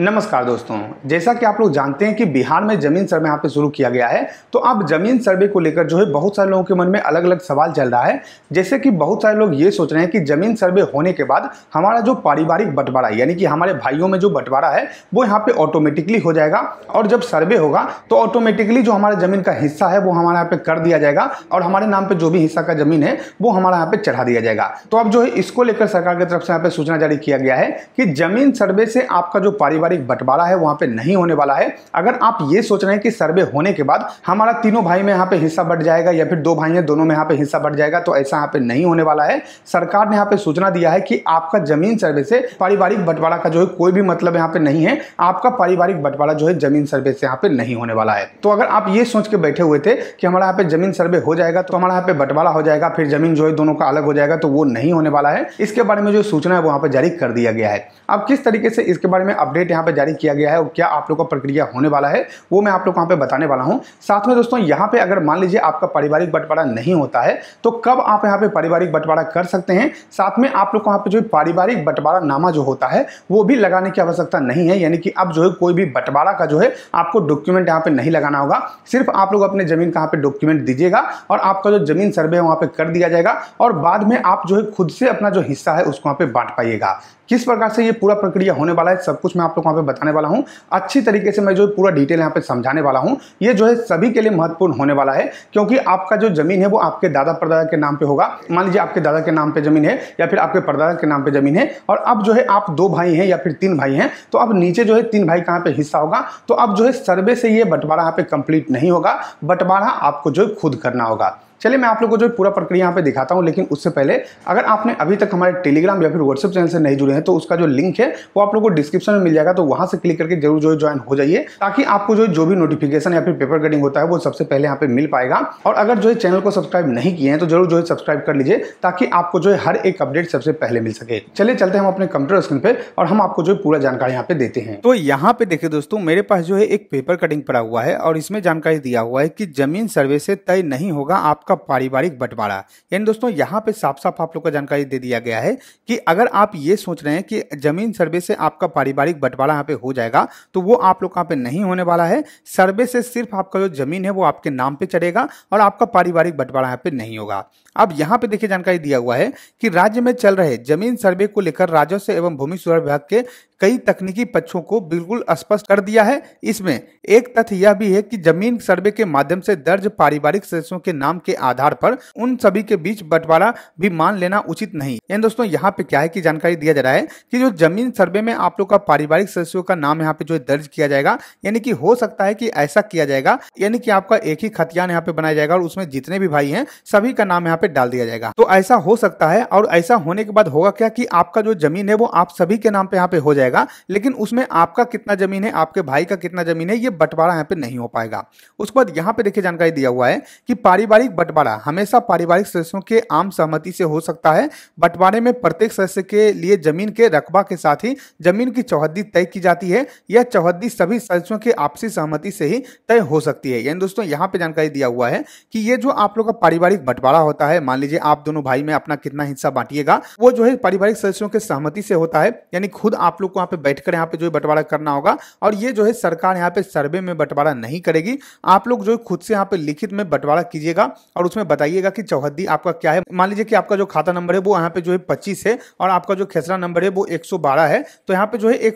नमस्कार दोस्तों जैसा कि आप लोग जानते हैं कि बिहार में जमीन सर्वे यहाँ पे शुरू किया गया है तो अब जमीन सर्वे को लेकर जो है बहुत सारे लोगों के मन में अलग अलग सवाल चल रहा है जैसे कि बहुत सारे लोग ये सोच रहे हैं कि जमीन सर्वे होने के बाद हमारा जो पारिवारिक बंटवारा यानी कि हमारे भाइयों में जो बंटवारा है वो यहाँ पे ऑटोमेटिकली हो जाएगा और जब सर्वे होगा तो ऑटोमेटिकली जो हमारे जमीन का हिस्सा है वो हमारे यहाँ पे कर दिया जाएगा और हमारे नाम पर जो भी हिस्सा का जमीन है वो हमारे यहाँ पे चढ़ा दिया जाएगा तो अब जो है इसको लेकर सरकार की तरफ से यहाँ पे सूचना जारी किया गया है कि जमीन सर्वे से आपका जो पारिवारिक बार एक बंटवारा है वहां पे नहीं होने वाला है अगर आप ये सोच रहे हैं कि सर्वे होने के बाद हमारा तीनों भाई में यहाँ पे हिस्सा बढ़ जाएगा या फिर दो भाई हैं दोनों में यहाँ पे हिस्सा बढ़ जाएगा तो ऐसा यहाँ पे नहीं होने वाला है सरकार ने यहाँ पे सूचना दिया है कि आपका जमीन सर्वे से पारिवारिक बंटवारा का जो है कोई भी मतलब यहाँ पे नहीं है आपका पारिवारिक बंटवारा जो है जमीन सर्वे से यहाँ पे नहीं होने वाला है तो अगर आप ये सोच के बैठे हुए थे कि हमारा यहाँ पे जमीन सर्वे हो जाएगा तो हमारा यहाँ पे बंटवारा हो जाएगा फिर जमीन जो है दोनों का अलग हो जाएगा तो वो नहीं होने वाला है इसके बारे में जो सूचना है वहाँ पर जारी कर दिया गया है अब किस तरीके से इसके बारे में अपडेट यहाँ पर जारी किया गया है और क्या आप लोग का प्रक्रिया होने वाला है वो मैं आप लोग वहाँ यहाँ पर बताने वाला हूँ साथ में दोस्तों यहाँ पर अगर मान लीजिए आपका पारिवारिक बंटवारा नहीं होता है तो कब आप यहाँ पर पारिवारिक बंटवारा कर सकते हैं साथ में आप लोग वहाँ यहाँ पर जो पारिवारिक बंटवारा नामा जो होता है वो भी लगाने की आवश्यकता नहीं है यानी कि अब जो है कोई भी बंटवारा का जो है आपको डॉक्यूमेंट यहाँ पे नहीं लगाना होगा सिर्फ आप लोग अपने जमीन कहाँ यहाँ पे डॉक्यूमेंट दीजिएगा और आपका जो जमीन सर्वे है वहाँ पे कर दिया जाएगा और बाद में आप जो है खुद से अपना जो हिस्सा है उसको वहाँ पे बांट पाइएगा किस प्रकार से ये पूरा प्रक्रिया होने वाला है सब कुछ मैं आप लोग वहाँ पे बताने वाला हूँ अच्छी तरीके से मैं जो पूरा डिटेल यहाँ पे समझाने वाला हूँ ये जो है सभी के लिए महत्वपूर्ण होने वाला है क्योंकि आपका जो जमीन है वो आपके दादा परदादा के नाम पर होगा मान लीजिए आपके दादा के नाम पर जमीन है या फिर आपके परदादा के नाम पर जमीन है और अब जो है आप दो भाई हैं या फिर तीन भाई हैं तो अब नीचे जो है तीन भाई कहाँ पर हिस्सा होगा तो अब जो है सर्वे से ये बंटवारा यहाँ पर कंप्लीट नहीं होगा बंटवारा आपको जो है खुद करना होगा चलिए मैं आप लोग को जो पूरा प्रक्रिया यहाँ पे दिखाता हूँ लेकिन उससे पहले अगर आपने अभी तक हमारे टेलीग्राम या फिर व्हाट्सएप चैनल से नहीं जुड़े हैं तो उसका जो लिंक है वो आप लोग को डिस्क्रिप्शन में मिल जाएगा तो वहाँ से क्लिक करके जरूर जो ज्वाइन हो जाइए ताकि आपको जो जो भी नोटिफिकेशन या फिर पेपर कटिंग होता है वो सबसे पहले यहाँ पे मिल पाएगा और अगर जो है चैनल को सब्सक्राइब नहीं किए हैं तो जरूर जो है सब्सक्राइब कर लीजिए ताकि आपको जो है हर एक अपडेट सबसे पहले मिल सके चलिए चलते हैं हम अपने कंप्यूटर स्क्रीन पे और हम आपको जो है पूरा जानकारी यहाँ पे देते हैं तो यहाँ पे देखिए दोस्तों मेरे पास जो है एक पेपर कटिंग पड़ा हुआ है और इसमें जानकारी दिया हुआ है कि जमीन सर्वे से तय नहीं होगा आप आपका पारिवारिक बंटवारा यानी दोस्तों यहाँ पे साफ साफ आप लोग को जानकारी दे दिया गया है कि अगर आप ये सोच रहे हैं कि जमीन सर्वे से आपका पारिवारिक बंटवारा यहाँ पे हो जाएगा तो वो आप लोग यहाँ पे नहीं होने वाला है सर्वे से सिर्फ आपका जो जमीन है वो आपके नाम पे चढ़ेगा और आपका पारिवारिक बंटवारा यहाँ पे नहीं होगा अब यहाँ पे देखिए जानकारी दिया हुआ है कि राज्य में चल रहे जमीन सर्वे को लेकर राजस्व एवं भूमि सुधार विभाग के कई तकनीकी पक्षों को बिल्कुल स्पष्ट कर दिया है इसमें एक तथ्य यह भी है कि जमीन सर्वे के माध्यम से दर्ज पारिवारिक सदस्यों के नाम के आधार पर उन सभी के बीच बंटवारा भी मान लेना उचित नहीं यानी दोस्तों यहाँ पे क्या है की जानकारी दिया जा रहा है की जो जमीन सर्वे में आप लोग का पारिवारिक सदस्यों का नाम यहाँ पे जो दर्ज किया जाएगा यानी की हो सकता है की ऐसा किया जाएगा यानी की आपका एक ही खतियान यहाँ पे बनाया जाएगा और उसमें जितने भी भाई है सभी का नाम यहाँ पे डाल दिया जाएगा तो ऐसा हो सकता है और ऐसा होने के बाद होगा क्या कि आपका जो जमीन है वो आप सभी के नाम पे यहाँ पे हो जाएगा जाएगा लेकिन उसमें आपका कितना जमीन है आपके भाई का कितना जमीन है ये बंटवारा यहाँ पे नहीं हो पाएगा उसके बाद यहाँ पे देखिए जानकारी दिया हुआ है कि पारिवारिक बंटवारा हमेशा पारिवारिक सदस्यों के आम सहमति से हो सकता है बंटवारे में प्रत्येक सदस्य के लिए जमीन के रकबा के साथ ही जमीन की चौहद्दी तय की जाती है यह चौहद्दी सभी सदस्यों के आपसी सहमति से ही तय हो सकती है यानी दोस्तों यहाँ पे जानकारी दिया हुआ है कि ये जो आप लोग का पारिवारिक बंटवारा होता है मान लीजिए आप दोनों भाई में अपना कितना हिस्सा बांटिएगा वो जो है पारिवारिक सदस्यों के सहमति से होता है यानी खुद आप लोग आपको यहाँ पे बैठकर यहाँ पे जो है बंटवारा करना होगा और ये जो है सरकार यहाँ पे सर्वे में बंटवारा नहीं करेगी आप लोग जो है खुद से यहाँ पे लिखित में बंटवारा कीजिएगा और उसमें बताइएगा कि चौहद्दी आपका क्या है मान लीजिए कि आपका जो खाता नंबर है वो यहाँ पे जो है पच्चीस है और आपका जो खेसरा नंबर है वो एक है तो यहाँ पे जो है एक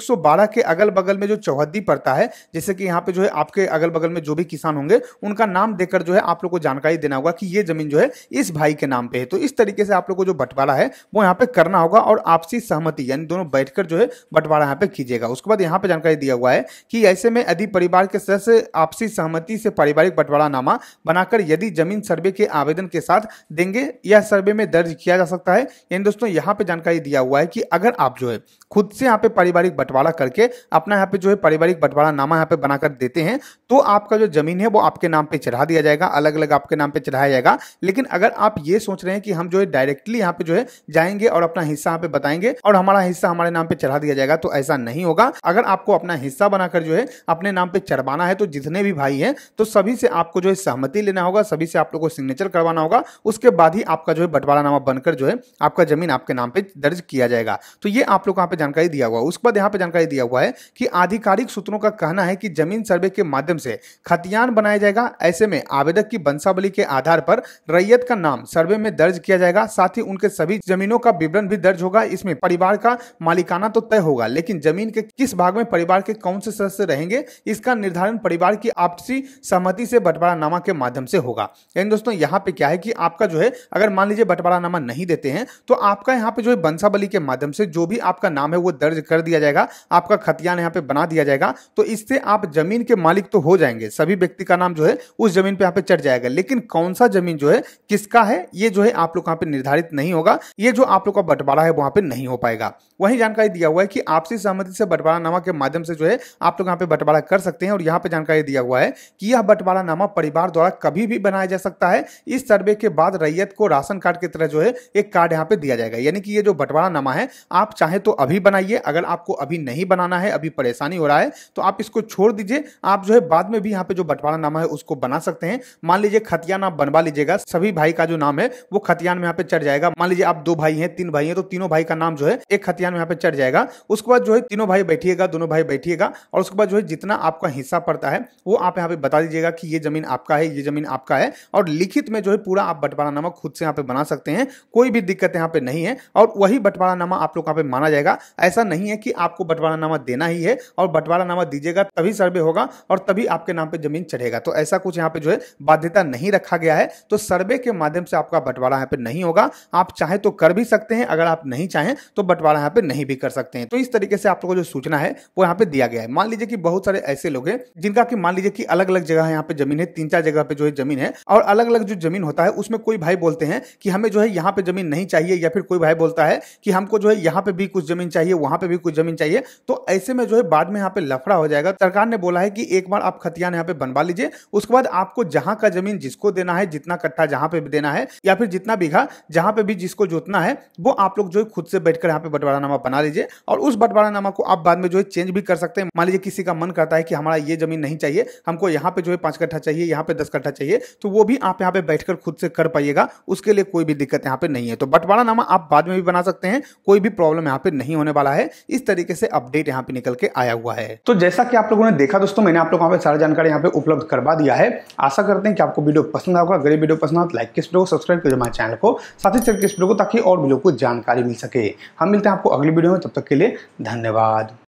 के अगल बगल में जो चौहद्दी पड़ता है जैसे कि यहाँ पे जो है आपके अगल बगल में जो भी किसान होंगे उनका नाम देकर जो है आप लोग को जानकारी देना होगा कि ये जमीन जो है इस भाई के नाम पे है तो इस तरीके से आप लोग को जो बंटवारा है वो यहाँ पे करना होगा और आपसी सहमति यानी दोनों बैठकर जो है बंटवारा बंटवारा यहाँ पे कीजिएगा उसके बाद यहाँ पे जानकारी दिया हुआ है कि ऐसे में यदि परिवार के सदस्य आपसी सहमति से पारिवारिक बंटवारा नामा बनाकर यदि जमीन सर्वे के आवेदन के साथ देंगे यह सर्वे में दर्ज किया जा सकता है यानी दोस्तों यहाँ पे जानकारी दिया हुआ है कि अगर आप जो है खुद से यहाँ पे पारिवारिक बंटवारा करके अपना यहाँ पे जो है पारिवारिक बंटवारा नामा यहाँ पे बनाकर देते हैं तो आपका जो जमीन है वो आपके नाम पे चढ़ा दिया जाएगा अलग अलग आपके नाम पे चढ़ाया जाएगा लेकिन अगर आप ये सोच रहे हैं कि हम जो है डायरेक्टली यहाँ पे जो है जाएंगे और अपना हिस्सा यहाँ पे बताएंगे और हमारा हिस्सा हमारे नाम पे चढ़ा दिया जाएगा तो ऐसा नहीं होगा अगर आपको अपना हिस्सा बनाकर जो है अपने नाम पे चढ़वाना है तो जितने भी भाई हैं तो सभी से आपको जो है सहमति लेना होगा सभी से आप लोग को सिग्नेचर करवाना होगा उसके बाद ही आपका जो है बंटवारा नामा बनकर जो है आपका जमीन आपके नाम पे दर्ज किया जाएगा तो ये आप लोग यहाँ पे जानकारी दिया हुआ उसके बाद यहाँ पे जानकारी दिया हुआ है कि आधिकारिक सूत्रों का कहना है कि जमीन सर्वे के माध्यम से खतियान बनाया जाएगा ऐसे में आवेदक की वंशावली के आधार पर रैयत का नाम सर्वे में दर्ज किया जाएगा साथ ही उनके सभी जमीनों का विवरण भी दर्ज होगा इसमें परिवार का मालिकाना तो तय होगा लेकिन जमीन के किस भाग में परिवार के कौन से सदस्य रहेंगे इसका निर्धारण परिवार की आपसी सहमति से बंटवारा नामा के माध्यम से होगा यानी दोस्तों यहाँ पे क्या है कि आपका जो है अगर मान लीजिए बंटवारा नामा नहीं देते हैं तो आपका यहाँ पे जो है बंसावली के माध्यम से जो भी आपका नाम है वो दर्ज कर दिया जाएगा आपका खतियान यहाँ पे बना दिया जाएगा तो इससे आप जमीन के मालिक तो हो जाएंगे सभी व्यक्ति का नाम जो है उस जमीन पे यहाँ पे चढ़ जाएगा लेकिन कौन सा जमीन जो है किसका है ये जो है आप लोग यहाँ पे निर्धारित नहीं होगा ये जो आप लोग का बंटवारा है वहां पे नहीं हो पाएगा वही जानकारी दिया हुआ है कि आप आपसी सहमति से बंटवारा नामा के माध्यम से जो है आप लोग यहाँ पे बंटवारा कर सकते हैं और यहाँ पे जानकारी दिया हुआ है कि यह बंटवारा नामा परिवार द्वारा कभी भी बनाया जा सकता है इस सर्वे के बाद रैयत को राशन कार्ड की तरह जो है एक कार्ड यहाँ पे दिया जाएगा यानी कि ये जो बंटवारा नामा है आप चाहे तो अभी बनाइए अगर आपको अभी नहीं बनाना है अभी परेशानी हो रहा है तो आप इसको छोड़ दीजिए आप जो है बाद में भी यहाँ पे जो बंटवारा नामा है उसको बना सकते हैं मान लीजिए खतियान आप बनवा लीजिएगा सभी भाई का जो नाम है वो खतियान में यहाँ पे चढ़ जाएगा मान लीजिए आप दो भाई हैं तीन भाई हैं तो तीनों भाई का नाम जो है एक खतियान में यहाँ पे चढ़ जाएगा उस उसके बाद जो है तीनों भाई बैठिएगा दोनों भाई बैठिएगा और उसके बाद जो है जितना आपका हिस्सा पड़ता है वो आप यहाँ पे बता दीजिएगा कि ये जमीन आपका है ये जमीन आपका है और लिखित में जो है पूरा आप बंटवारा नामा खुद से यहाँ पे बना सकते हैं कोई भी दिक्कत यहाँ पे नहीं है और वही नामा आप लोग यहाँ पे माना जाएगा ऐसा नहीं है कि आपको बंटवारा नामा देना ही है और बंटवारा नामा दीजिएगा तभी सर्वे होगा और तभी आपके नाम पर जमीन चढ़ेगा तो ऐसा कुछ यहाँ पे जो है बाध्यता नहीं रखा गया है तो सर्वे के माध्यम से आपका बंटवारा यहाँ पे नहीं होगा आप चाहे तो कर भी सकते हैं अगर आप नहीं चाहें तो बंटवारा यहाँ पे नहीं भी कर सकते हैं तो इस तरीके से आप लोगों को जो सूचना है वो यहाँ पे दिया गया है मान लीजिए कि बहुत सारे ऐसे लोग हैं जिनका कि मान लीजिए कि अलग अलग जगह यहाँ पे जमीन है तीन चार जगह पे जो है जमीन है और अलग अलग जो जमीन होता है उसमें कोई भाई बोलते हैं कि हमें जो है यहाँ पे जमीन नहीं चाहिए या फिर कोई भाई बोलता है कि हमको जो है यहाँ पे भी कुछ जमीन चाहिए वहां पे भी कुछ जमीन चाहिए तो ऐसे में जो है बाद में यहाँ पे लफड़ा हो जाएगा सरकार ने बोला है कि एक बार आप खतियान यहाँ पे बनवा लीजिए उसके बाद आपको जहां का जमीन जिसको देना है जितना कट्ठा जहां पे देना है या फिर जितना बीघा जहां पे भी जिसको जोतना है वो आप लोग जो है खुद से बैठकर यहाँ पे बंटवारा नामा बना लीजिए और उस बंटवारा नामा को आप बाद में जो है चेंज भी कर सकते हैं मान लीजिए किसी का मन करता है कि हमारा ये जमीन नहीं चाहिए हमको यहाँ पे जो है पांच कट्ठा चाहिए यहाँ पे दस कट्ठा चाहिए तो वो भी आप यहाँ पे बैठकर खुद से कर पाइएगा उसके लिए कोई भी दिक्कत यहाँ पे नहीं है तो बंटवारा नामा आप बाद में भी बना सकते हैं कोई भी प्रॉब्लम यहाँ पे नहीं होने वाला है इस तरीके से अपडेट यहाँ पे निकल के आया हुआ है तो जैसा कि आप लोगों ने देखा दोस्तों मैंने आप लोग लोगों पे सारा जानकारी यहाँ पे उपलब्ध करवा दिया है आशा करते हैं कि आपको वीडियो पसंद आएगा अगर वीडियो पसंद आए तो लाइक किस वीडियो को सब्सक्राइब कीजिए हमारे चैनल को साथ ही साथ किस वीडियो को ताकि और वीडियो को जानकारी मिल सके हम मिलते हैं आपको अगली वीडियो में तब तक के लिए धन्यवाद